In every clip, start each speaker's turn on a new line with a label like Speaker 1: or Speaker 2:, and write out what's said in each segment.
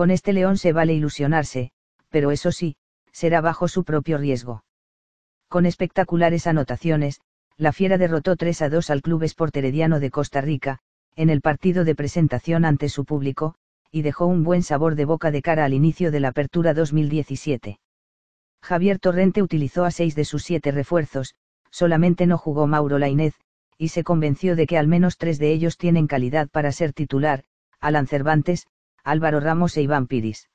Speaker 1: Con este león se vale ilusionarse, pero eso sí, será bajo su propio riesgo. Con espectaculares anotaciones, la Fiera derrotó 3 a 2 al Club Sport de Costa Rica, en el partido de presentación ante su público, y dejó un buen sabor de boca de cara al inicio de la apertura 2017. Javier Torrente utilizó a seis de sus siete refuerzos, solamente no jugó Mauro Lainez, y se convenció de que al menos tres de ellos tienen calidad para ser titular, Alan Cervantes, Álvaro Ramos e Iván Piris.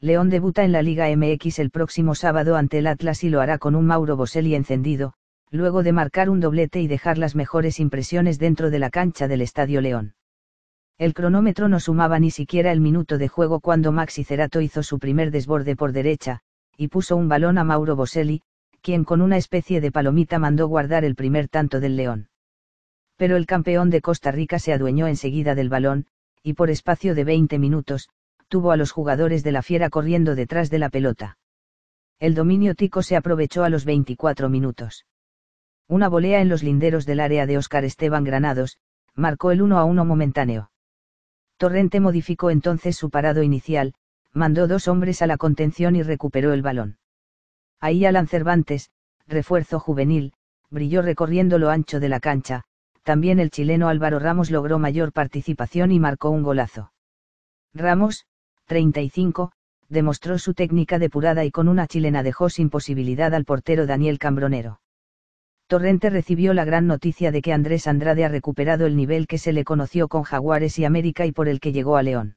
Speaker 1: León debuta en la Liga MX el próximo sábado ante el Atlas y lo hará con un Mauro Boselli encendido, luego de marcar un doblete y dejar las mejores impresiones dentro de la cancha del Estadio León. El cronómetro no sumaba ni siquiera el minuto de juego cuando Maxi Cerato hizo su primer desborde por derecha, y puso un balón a Mauro Boselli, quien con una especie de palomita mandó guardar el primer tanto del León. Pero el campeón de Costa Rica se adueñó enseguida del balón, y por espacio de 20 minutos, tuvo a los jugadores de la Fiera corriendo detrás de la pelota. El dominio tico se aprovechó a los 24 minutos. Una volea en los linderos del área de Óscar Esteban Granados, marcó el 1 a 1 momentáneo. Torrente modificó entonces su parado inicial, mandó dos hombres a la contención y recuperó el balón. Ahí Alan Cervantes, refuerzo juvenil, brilló recorriendo lo ancho de la cancha, también el chileno Álvaro Ramos logró mayor participación y marcó un golazo. Ramos, 35, demostró su técnica depurada y con una chilena dejó sin posibilidad al portero Daniel Cambronero. Torrente recibió la gran noticia de que Andrés Andrade ha recuperado el nivel que se le conoció con Jaguares y América y por el que llegó a León.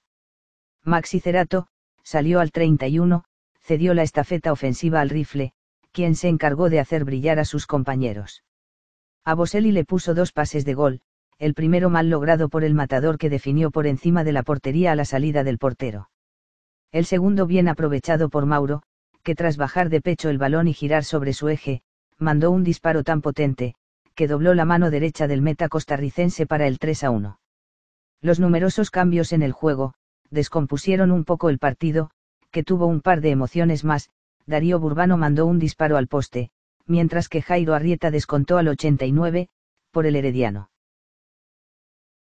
Speaker 1: Maxi Cerato, salió al 31, cedió la estafeta ofensiva al rifle, quien se encargó de hacer brillar a sus compañeros. A Boselli le puso dos pases de gol, el primero mal logrado por el matador que definió por encima de la portería a la salida del portero. El segundo bien aprovechado por Mauro, que tras bajar de pecho el balón y girar sobre su eje, mandó un disparo tan potente, que dobló la mano derecha del meta costarricense para el 3 a 1. Los numerosos cambios en el juego, descompusieron un poco el partido, que tuvo un par de emociones más, Darío Burbano mandó un disparo al poste, mientras que Jairo Arrieta descontó al 89, por el Herediano.